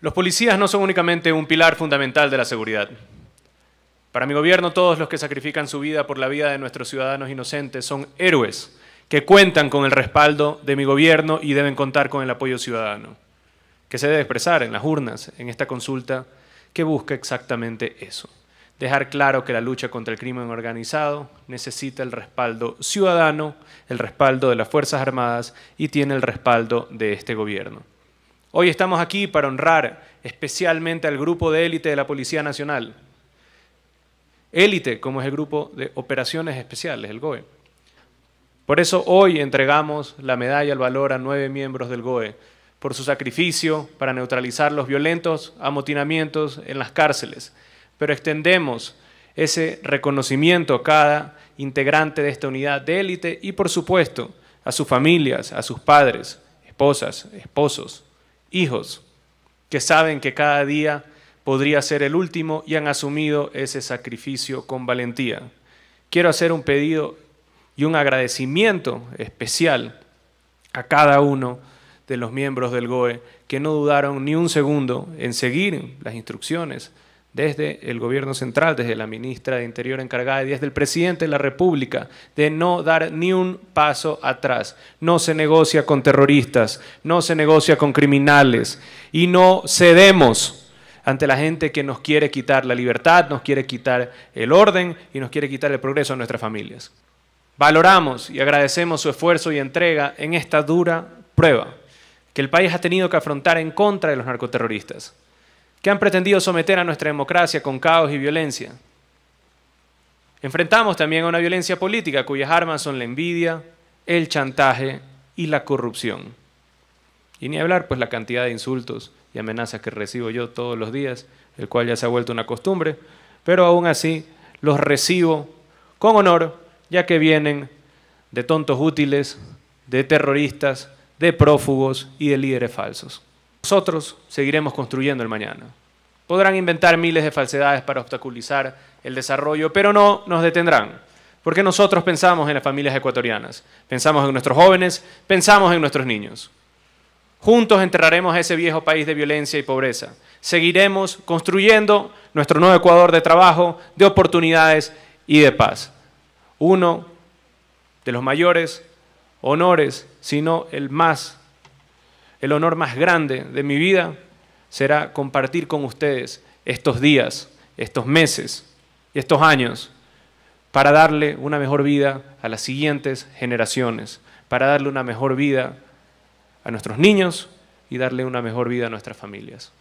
Los policías no son únicamente un pilar fundamental de la seguridad. Para mi gobierno, todos los que sacrifican su vida por la vida de nuestros ciudadanos inocentes son héroes que cuentan con el respaldo de mi gobierno y deben contar con el apoyo ciudadano, que se debe expresar en las urnas, en esta consulta, que busca exactamente eso. Dejar claro que la lucha contra el crimen organizado necesita el respaldo ciudadano, el respaldo de las Fuerzas Armadas y tiene el respaldo de este gobierno. Hoy estamos aquí para honrar especialmente al grupo de élite de la Policía Nacional. Élite, como es el grupo de operaciones especiales, el GOE. Por eso hoy entregamos la medalla al valor a nueve miembros del GOE por su sacrificio para neutralizar los violentos amotinamientos en las cárceles. Pero extendemos ese reconocimiento a cada integrante de esta unidad de élite y, por supuesto, a sus familias, a sus padres, esposas, esposos, hijos que saben que cada día podría ser el último y han asumido ese sacrificio con valentía. Quiero hacer un pedido y un agradecimiento especial a cada uno de los miembros del GOE que no dudaron ni un segundo en seguir las instrucciones desde el gobierno central, desde la ministra de Interior encargada y desde el presidente de la República, de no dar ni un paso atrás. No se negocia con terroristas, no se negocia con criminales y no cedemos ante la gente que nos quiere quitar la libertad, nos quiere quitar el orden y nos quiere quitar el progreso a nuestras familias. Valoramos y agradecemos su esfuerzo y entrega en esta dura prueba que el país ha tenido que afrontar en contra de los narcoterroristas que han pretendido someter a nuestra democracia con caos y violencia. Enfrentamos también a una violencia política cuyas armas son la envidia, el chantaje y la corrupción. Y ni hablar pues la cantidad de insultos y amenazas que recibo yo todos los días, el cual ya se ha vuelto una costumbre, pero aún así los recibo con honor, ya que vienen de tontos útiles, de terroristas, de prófugos y de líderes falsos. Nosotros seguiremos construyendo el mañana. Podrán inventar miles de falsedades para obstaculizar el desarrollo, pero no nos detendrán. Porque nosotros pensamos en las familias ecuatorianas, pensamos en nuestros jóvenes, pensamos en nuestros niños. Juntos enterraremos a ese viejo país de violencia y pobreza. Seguiremos construyendo nuestro nuevo Ecuador de trabajo, de oportunidades y de paz. Uno de los mayores honores, sino el más el honor más grande de mi vida será compartir con ustedes estos días, estos meses y estos años para darle una mejor vida a las siguientes generaciones, para darle una mejor vida a nuestros niños y darle una mejor vida a nuestras familias.